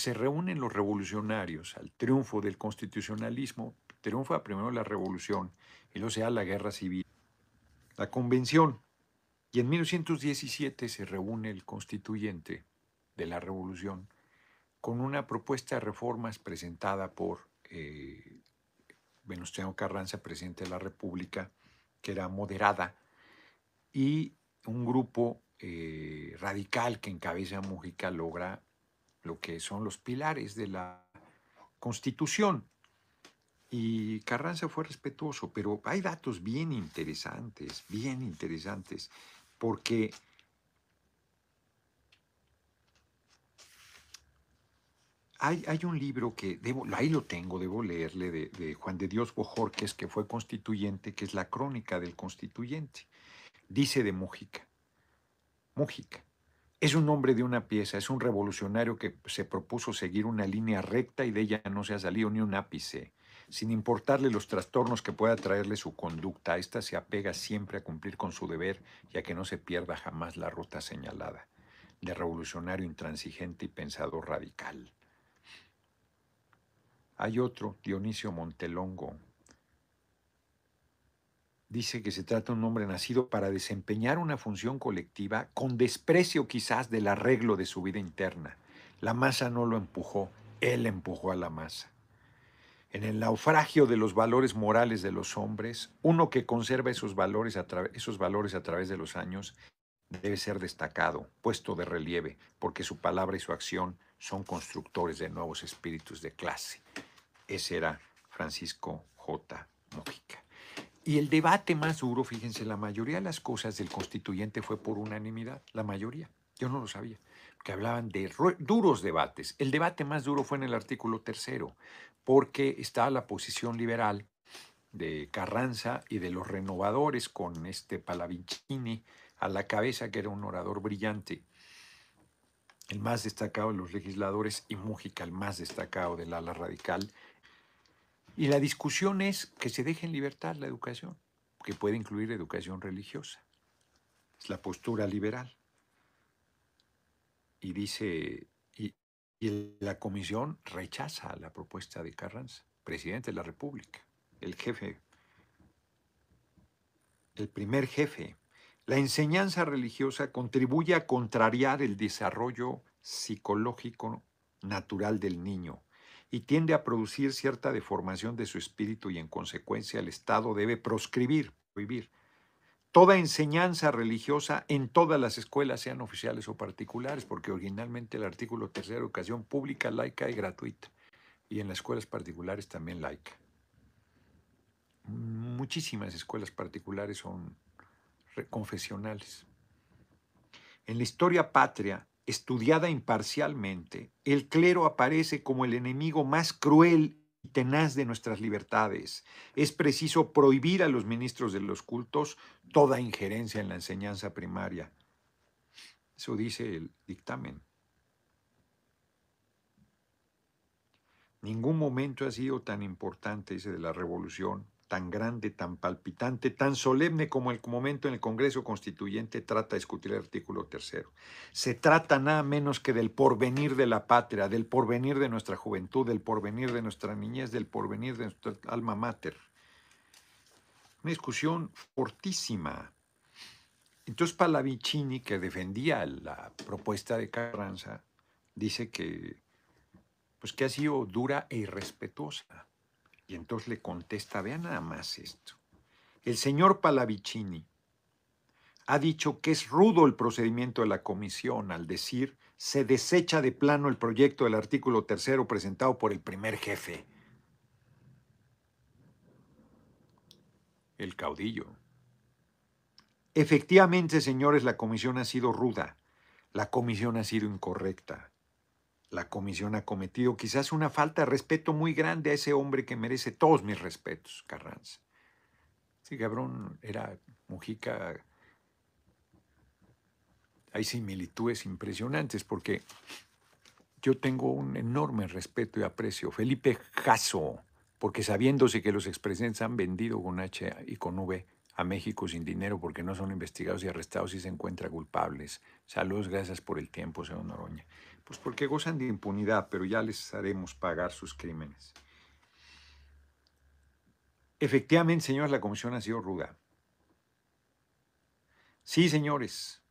se reúnen los revolucionarios al triunfo del constitucionalismo, triunfa primero la revolución y luego sea la guerra civil, la convención. Y en 1917 se reúne el constituyente de la revolución con una propuesta de reformas presentada por eh, Venustiano Carranza, presidente de la República, que era moderada, y un grupo eh, radical que encabeza mújica logra lo que son los pilares de la Constitución. Y Carranza fue respetuoso, pero hay datos bien interesantes, bien interesantes, porque hay, un libro que, ahí lo tengo, debo leerle, de, Juan de Dios Bojorques, que fue constituyente, que es la crónica del constituyente. Dice de Mújica, Mújica, es un hombre de una pieza, es un revolucionario que se propuso seguir una línea recta y de ella no se ha salido ni un ápice. Sin importarle los trastornos que pueda traerle su conducta, ésta se apega siempre a cumplir con su deber y a que no se pierda jamás la ruta señalada. De revolucionario intransigente y pensador radical. Hay otro, Dionisio Montelongo, dice que se trata de un hombre nacido para desempeñar una función colectiva con desprecio quizás del arreglo de su vida interna. La masa no lo empujó, él empujó a la masa. En el naufragio de los valores morales de los hombres, uno que conserva esos valores a, esos valores a través de los años debe ser destacado, puesto de relieve, porque su palabra y su acción son constructores de nuevos espíritus de clase. Ese era Francisco J. Y el debate más duro, fíjense, la mayoría de las cosas del constituyente fue por unanimidad, la mayoría. Yo no lo sabía, que hablaban de duros debates. El debate más duro fue en el artículo tercero, porque estaba la posición liberal de Carranza y de los renovadores con este Palavicini a la cabeza, que era un orador brillante, el más destacado de los legisladores, y Mújica, el más destacado del ala radical, y la discusión es que se deje en libertad la educación, que puede incluir educación religiosa. Es la postura liberal. Y dice, y, la comisión rechaza la propuesta de Carranza, presidente de la República, el jefe, el primer jefe. La enseñanza religiosa contribuye a contrariar el desarrollo psicológico natural del niño y tiende a producir cierta deformación de su espíritu y en consecuencia el Estado debe proscribir, prohibir toda enseñanza religiosa en todas las escuelas, sean oficiales o particulares, porque originalmente el artículo tercero, educación pública, laica y gratuita, y en las escuelas particulares también laica. Muchísimas escuelas particulares son confesionales. En la historia patria, estudiada imparcialmente, el clero aparece como el enemigo más cruel y tenaz de nuestras libertades. Es preciso prohibir a los ministros de los cultos toda injerencia en la enseñanza primaria. Eso dice el dictamen. Ningún momento ha sido tan importante ese de la revolución tan grande, tan palpitante, tan solemne como el momento en el Congreso Constituyente trata de discutir el artículo tercero. Se trata nada menos que del porvenir de la patria, del porvenir de nuestra juventud, del porvenir de nuestra niñez, del porvenir de nuestra alma mater. Una discusión fortísima. Entonces Palavicini, que defendía la propuesta de Carranza, dice que, pues que ha sido dura e irrespetuosa y entonces le contesta, vea nada más esto. El señor Palavicini ha dicho que es rudo el procedimiento de la comisión al decir se desecha de plano el proyecto del artículo tercero presentado por el primer jefe. El caudillo. Efectivamente, señores, la comisión ha sido ruda. La comisión ha sido incorrecta la comisión ha cometido quizás una falta de respeto muy grande a ese hombre que merece todos mis respetos, Carranza. Sí, cabrón, era Mujica. Hay similitudes impresionantes porque yo tengo un enorme respeto y aprecio. Felipe Jasso, porque sabiéndose que los expresidentes han vendido con H y con V a México sin dinero porque no son investigados y arrestados y se encuentran culpables. Saludos, gracias por el tiempo, señor Noroña. Pues porque gozan de impunidad, pero ya les haremos pagar sus crímenes. Efectivamente, señores, la comisión ha sido ruda. Sí, señores,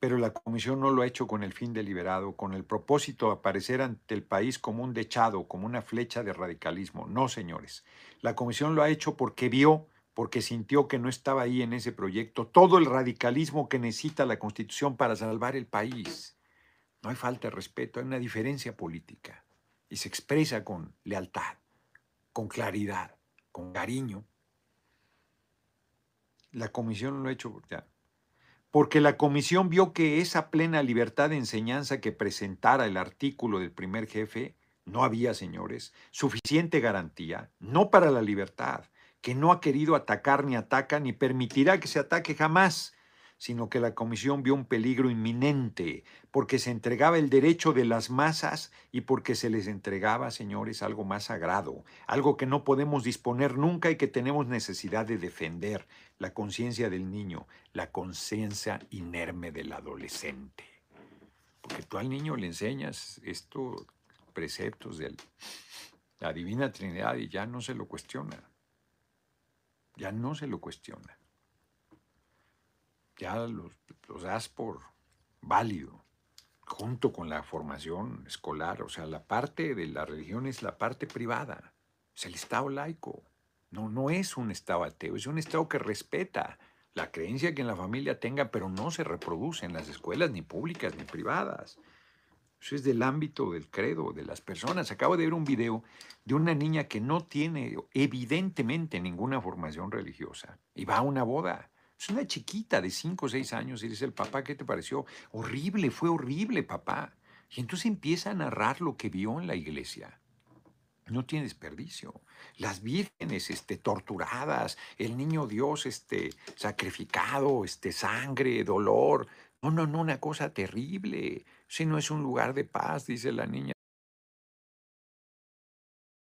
pero la comisión no lo ha hecho con el fin deliberado, con el propósito de aparecer ante el país como un dechado, como una flecha de radicalismo. No, señores, la comisión lo ha hecho porque vio, porque sintió que no estaba ahí en ese proyecto todo el radicalismo que necesita la constitución para salvar el país. No hay falta de respeto, hay una diferencia política y se expresa con lealtad, con claridad, con cariño. La comisión lo ha hecho ya. Porque la comisión vio que esa plena libertad de enseñanza que presentara el artículo del primer jefe no había, señores, suficiente garantía, no para la libertad, que no ha querido atacar ni ataca, ni permitirá que se ataque jamás, sino que la Comisión vio un peligro inminente, porque se entregaba el derecho de las masas y porque se les entregaba, señores, algo más sagrado, algo que no podemos disponer nunca y que tenemos necesidad de defender, la conciencia del niño, la conciencia inerme del adolescente. Porque tú al niño le enseñas estos preceptos de la Divina Trinidad y ya no se lo cuestiona, ya no se lo cuestiona ya los, los das por válido, junto con la formación escolar. O sea, la parte de la religión es la parte privada, es el Estado laico. No, no es un Estado ateo, es un Estado que respeta la creencia que en la familia tenga, pero no se reproduce en las escuelas ni públicas ni privadas. Eso es del ámbito del credo, de las personas. Acabo de ver un video de una niña que no tiene evidentemente ninguna formación religiosa y va a una boda. Es una chiquita de cinco o seis años y dice el papá, ¿qué te pareció? Horrible, fue horrible, papá. Y entonces empieza a narrar lo que vio en la iglesia. No tiene desperdicio. Las vírgenes este, torturadas, el niño Dios este, sacrificado, este, sangre, dolor. No, no, no, una cosa terrible. Si no es un lugar de paz, dice la niña.